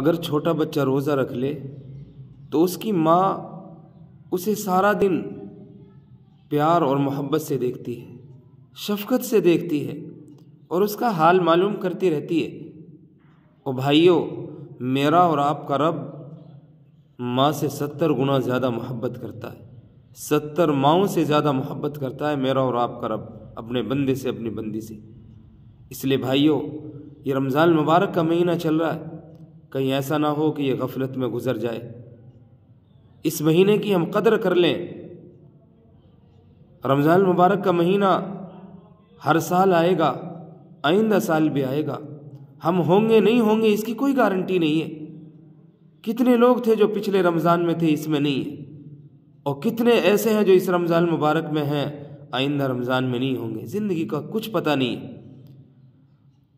अगर छोटा बच्चा रोज़ा रख ले तो उसकी माँ उसे सारा दिन प्यार और मोहब्बत से देखती है शफकत से देखती है और उसका हाल मालूम करती रहती है ओ भाइयों मेरा और आपका रब माँ से सत्तर गुना ज़्यादा मोहब्बत करता है सत्तर माओं से ज़्यादा मोहब्बत करता है मेरा और आपका रब अपने बंदे से अपनी बंदी से इसलिए भाइयों ये रमज़ान मुबारक का महीना चल रहा है कहीं ऐसा ना हो कि ये गफलत में गुजर जाए इस महीने की हम कदर कर लें रमज़ान मुबारक का महीना हर साल आएगा आइंदा साल भी आएगा हम होंगे नहीं होंगे इसकी कोई गारंटी नहीं है कितने लोग थे जो पिछले रमज़ान में थे इसमें नहीं है और कितने ऐसे हैं जो इस रमज़ान मुबारक में हैं आइंदा रमज़ान में नहीं होंगे ज़िंदगी का कुछ पता नहीं है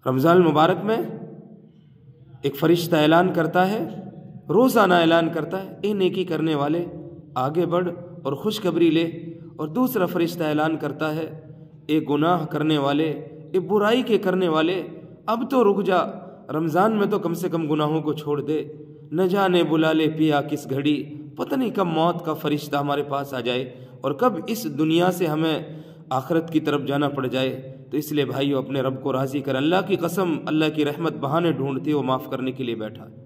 रमज़ान मुबारक में एक फरिश्ता ऐलान करता है रोज़ाना ऐलान करता है ए नेकी करने वाले आगे बढ़ और खुशखबरी ले और दूसरा फरिश्ता ऐलान करता है ए गुनाह करने वाले ए बुराई के करने वाले अब तो रुक जा रमज़ान में तो कम से कम गुनाहों को छोड़ दे न जाने बुला ले पिया किस घड़ी पता नहीं कब मौत का फरिश्ता हमारे पास आ जाए और कब इस दुनिया से हमें आखरत की तरफ जाना पड़ जाए तो इसलिए भाइयों अपने रब को राज़ी कर अल्लाह की कसम अल्लाह की रहमत बहाने ढूंढते है वो माफ़ करने के लिए बैठा